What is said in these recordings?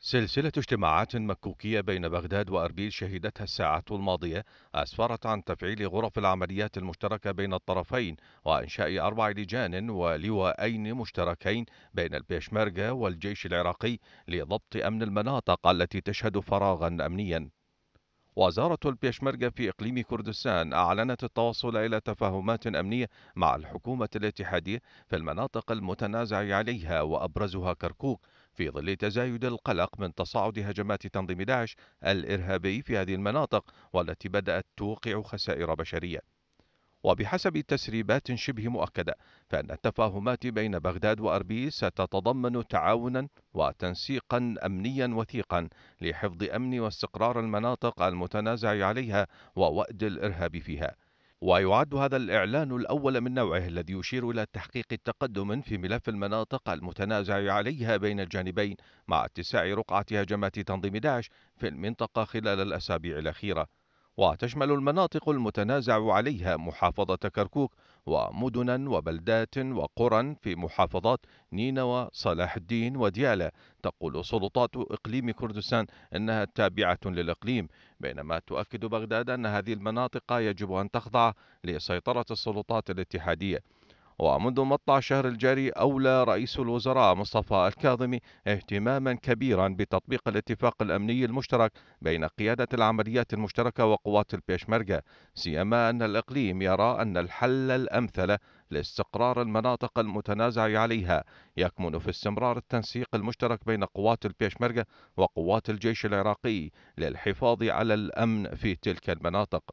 سلسلة اجتماعات مكوكية بين بغداد وأربيل شهدتها الساعات الماضية أسفرت عن تفعيل غرف العمليات المشتركة بين الطرفين وإنشاء أربع لجان ولواءين مشتركين بين البيشمركة والجيش العراقي لضبط أمن المناطق التي تشهد فراغا أمنيا وزارة البيشمركة في إقليم كردستان أعلنت التوصل إلى تفاهمات أمنية مع الحكومة الاتحادية في المناطق المتنازع عليها وأبرزها كركوك في ظل تزايد القلق من تصاعد هجمات تنظيم داعش الإرهابي في هذه المناطق والتي بدأت توقع خسائر بشرية وبحسب تسريبات شبه مؤكدة فإن التفاهمات بين بغداد وأربيل ستتضمن تعاونا وتنسيقا أمنيا وثيقا لحفظ أمن واستقرار المناطق المتنازع عليها ووأد الإرهاب فيها ويعد هذا الإعلان الأول من نوعه الذي يشير إلى تحقيق تقدم في ملف المناطق المتنازع عليها بين الجانبين مع اتساع رقعة هجمات تنظيم داعش في المنطقة خلال الأسابيع الأخيرة وتشمل المناطق المتنازع عليها محافظة كركوك ومدنا وبلدات وقرى في محافظات نينوى صلاح الدين وديالى تقول سلطات إقليم كردستان أنها تابعة للإقليم بينما تؤكد بغداد أن هذه المناطق يجب أن تخضع لسيطرة السلطات الاتحادية ومنذ مطلع الشهر الجاري أولى رئيس الوزراء مصطفى الكاظمي اهتماما كبيرا بتطبيق الاتفاق الأمني المشترك بين قيادة العمليات المشتركة وقوات البيشمركة سيما أن الإقليم يرى أن الحل الأمثل لاستقرار المناطق المتنازع عليها يكمن في استمرار التنسيق المشترك بين قوات البيشمركة وقوات الجيش العراقي للحفاظ على الأمن في تلك المناطق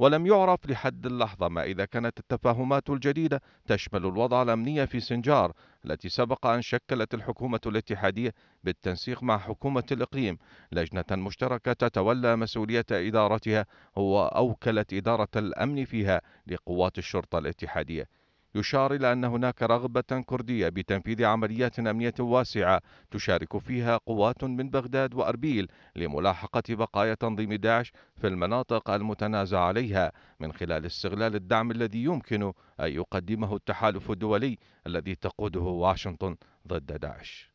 ولم يعرف لحد اللحظة ما إذا كانت التفاهمات الجديدة تشمل الوضع الأمني في سنجار التي سبق أن شكلت الحكومة الاتحادية بالتنسيق مع حكومة الإقليم لجنة مشتركة تتولى مسؤولية إدارتها وأوكلت إدارة الأمن فيها لقوات الشرطة الاتحادية يشار إلى أن هناك رغبة كردية بتنفيذ عمليات أمنية واسعة تشارك فيها قوات من بغداد وأربيل لملاحقة بقايا تنظيم داعش في المناطق المتنازع عليها من خلال استغلال الدعم الذي يمكن أن يقدمه التحالف الدولي الذي تقوده واشنطن ضد داعش